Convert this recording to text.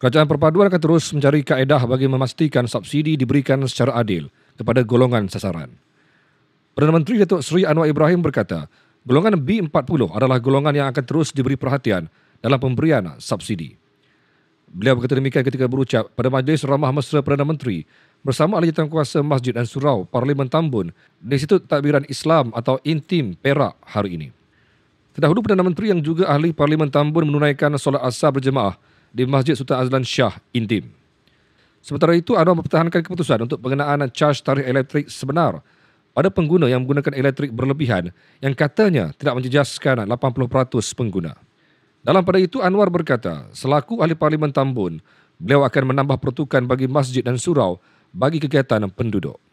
Kerajaan Perpaduan akan terus mencari kaedah bagi memastikan subsidi diberikan secara adil kepada golongan sasaran. Perdana Menteri Datuk Seri Anwar Ibrahim berkata, golongan B40 adalah golongan yang akan terus diberi perhatian dalam pemberian subsidi. Beliau berkata demikian ketika berucap pada Majlis Ramah Mesra Perdana Menteri bersama ahli jawatankuasa Masjid dan Surau Parlimen Tambun di situ Takbiran Islam atau Intim Perak hari ini. Terdahulu Perdana Menteri yang juga ahli Parlimen Tambun menunaikan solat asar berjemaah di Masjid Sultan Azlan Shah Intim. Sementara itu, Anwar mempertahankan keputusan untuk pengenaan charge tarif elektrik sebenar pada pengguna yang menggunakan elektrik berlebihan yang katanya tidak menjejaskan 80% pengguna. Dalam pada itu, Anwar berkata, selaku ahli parlimen Tambun, beliau akan menambah peruntukan bagi masjid dan surau bagi kegiatan penduduk.